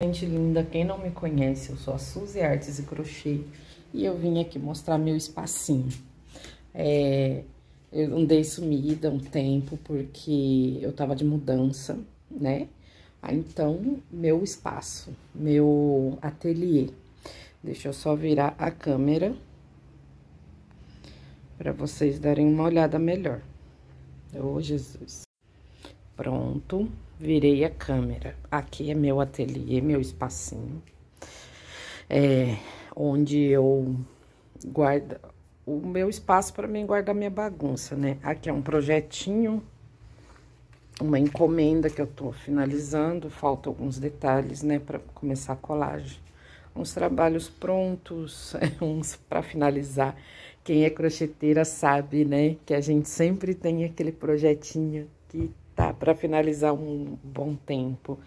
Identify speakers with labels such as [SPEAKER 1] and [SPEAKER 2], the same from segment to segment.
[SPEAKER 1] Gente linda, quem não me conhece, eu sou a Suzy Artes e Crochê e eu vim aqui mostrar meu espacinho. É, eu andei sumida um tempo porque eu tava de mudança, né? Ah, então, meu espaço, meu ateliê. Deixa eu só virar a câmera para vocês darem uma olhada melhor. Ô, oh, Jesus! pronto, virei a câmera. Aqui é meu ateliê, meu espacinho, é, onde eu guardo o meu espaço para mim guardar minha bagunça, né? Aqui é um projetinho, uma encomenda que eu tô finalizando, faltam alguns detalhes, né, para começar a colagem. Uns trabalhos prontos, uns para finalizar. Quem é crocheteira sabe, né, que a gente sempre tem aquele projetinho que tá? Para finalizar um bom tempo.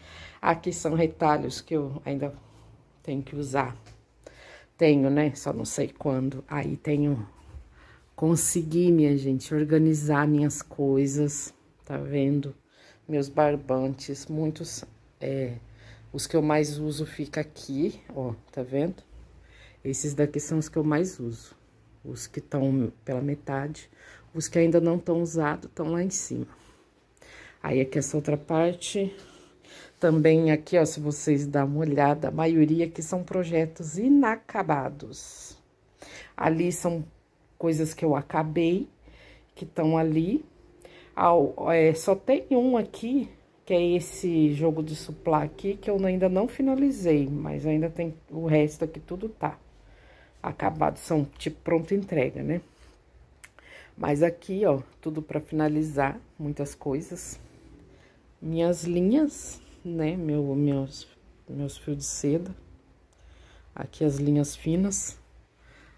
[SPEAKER 1] Aqui são retalhos que eu ainda tenho que usar. Tenho, né? Só não sei quando. Aí tenho... Consegui, minha gente, organizar minhas coisas, tá vendo? Meus barbantes, muitos... É, os que eu mais uso fica aqui, ó, tá vendo? Esses daqui são os que eu mais uso. Os que estão pela metade, os que ainda não estão usados estão lá em cima. Aí, aqui essa outra parte, também aqui, ó, se vocês dão uma olhada, a maioria aqui são projetos inacabados. Ali são coisas que eu acabei, que estão ali. Ah, é, só tem um aqui, que é esse jogo de suplá aqui, que eu ainda não finalizei, mas ainda tem o resto aqui, tudo tá acabado, são tipo pronta entrega, né? Mas aqui, ó, tudo para finalizar, muitas coisas minhas linhas, né? Meu, meus, meus fios de seda. Aqui as linhas finas.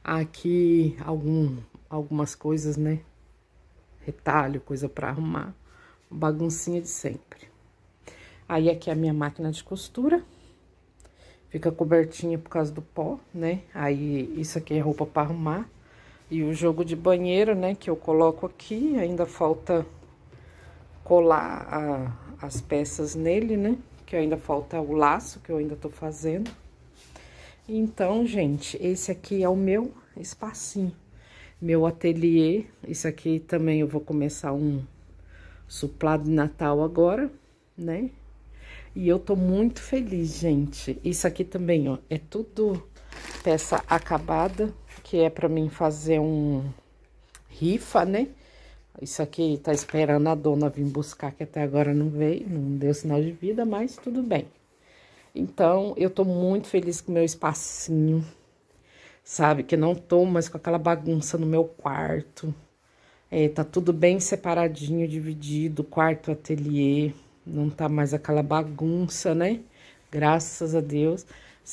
[SPEAKER 1] Aqui algum, algumas coisas, né? Retalho, coisa pra arrumar. Baguncinha de sempre. Aí aqui é a minha máquina de costura. Fica cobertinha por causa do pó, né? Aí isso aqui é roupa pra arrumar. E o jogo de banheiro, né, que eu coloco aqui, ainda falta colar a, as peças nele, né? Que ainda falta o laço, que eu ainda tô fazendo. Então, gente, esse aqui é o meu espacinho, meu ateliê. Isso aqui também eu vou começar um suplado de Natal agora, né? E eu tô muito feliz, gente. Isso aqui também, ó, é tudo peça acabada, que é pra mim fazer um rifa, né? Isso aqui tá esperando a dona vir buscar, que até agora não veio, não deu sinal de vida, mas tudo bem. Então, eu tô muito feliz com o meu espacinho, sabe? Que não tô mais com aquela bagunça no meu quarto. É, tá tudo bem separadinho, dividido, quarto, ateliê. Não tá mais aquela bagunça, né? Graças a Deus.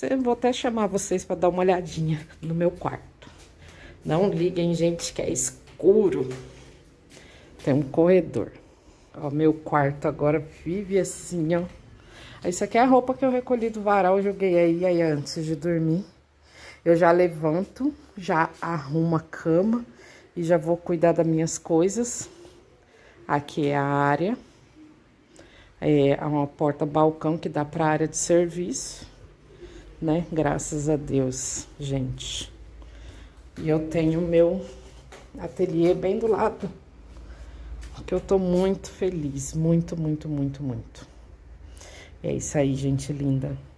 [SPEAKER 1] Eu vou até chamar vocês para dar uma olhadinha no meu quarto. Não liguem, gente, que é escuro. Tem um corredor. Ó, meu quarto agora vive assim, ó. Isso aqui é a roupa que eu recolhi do varal, joguei aí, aí antes de dormir. Eu já levanto, já arrumo a cama e já vou cuidar das minhas coisas. Aqui é a área. É, é uma porta-balcão que dá para a área de serviço, né? Graças a Deus, gente. E eu tenho meu ateliê bem do lado que eu tô muito feliz, muito, muito, muito, muito. é isso aí, gente linda.